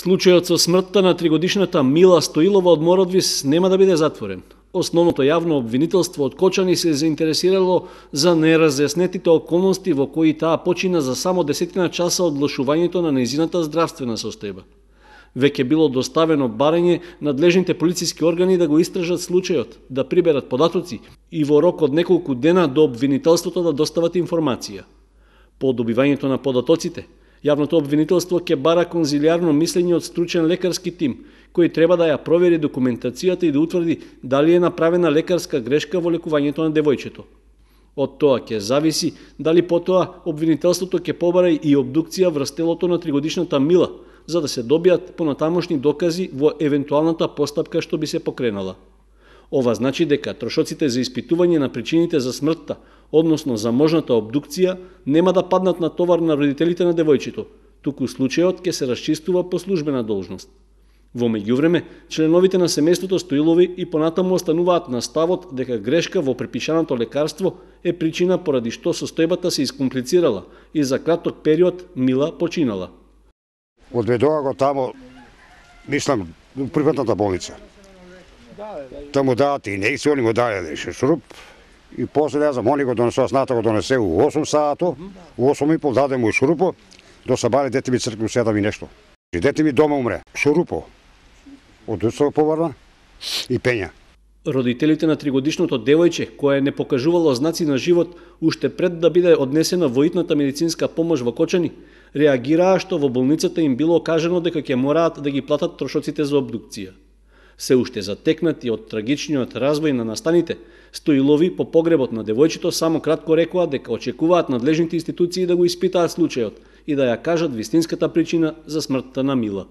Случајот со смртта на тригодишната Мила Стоилова од Мородвис нема да биде затворен. Основното јавно обвинителство од Кочани се заинтересирало за неразјаснетите околности во кои таа почина за само десетина часа од лошувањето на незината здравствена состојба. Веќе било доставено барење надлежните полициски органи да го истражат случајот, да приберат податоци и во рок од неколку дена до обвинителството да достават информација. По добивањето на податоците – Јавното обвинителство ќе бара конзилиарно мислење од стручен лекарски тим, кој треба да ја провери документацијата и да утврди дали е направена лекарска грешка во лекувањето на девојчето. Од тоа ќе зависи дали потоа обвинителството ќе побара и обдукција врз телото на тригодишната Мила, за да се добијат понатамошни докази во евентуалната постапка што би се покренала. Ова значи дека трошоците за испитување на причините за смртта односно за можната обдукција, нема да паднат на товар на родителите на девојчето, туку случајот ќе се расчистува по службена должност. Во меѓувреме, членовите на семејството Стоилови и понатаму остануваат на ставот дека грешка во препишаното лекарство е причина поради што состојбата се искомплицирала и за краток период Мила починала. Одведоа го тамо, мислам, приватната болница. Таму даат и нејци, они го дајале шуруп, И после, да знам, го донесува, сната го донесе у 8 саато, у 8 и пол даде му шурупо, до сабали дете ми цркви у 7 и нешто. И дете ми дома умре, шурупо. Од го поварна и пења. Родителите на тригодишното девојче, која не покажувало знаци на живот уште пред да биде однесена во итната медицинска помош во Кочани, реагираа што во болницата им било кажано дека ќе мораат да ги платат трошоците за обдукција се уште затекнати од трагичниот развој на настаните, Стоилови по погребот на девојчето само кратко рекоа дека очекуваат надлежните институции да го испитаат случајот и да ја кажат вистинската причина за смртта на Мила.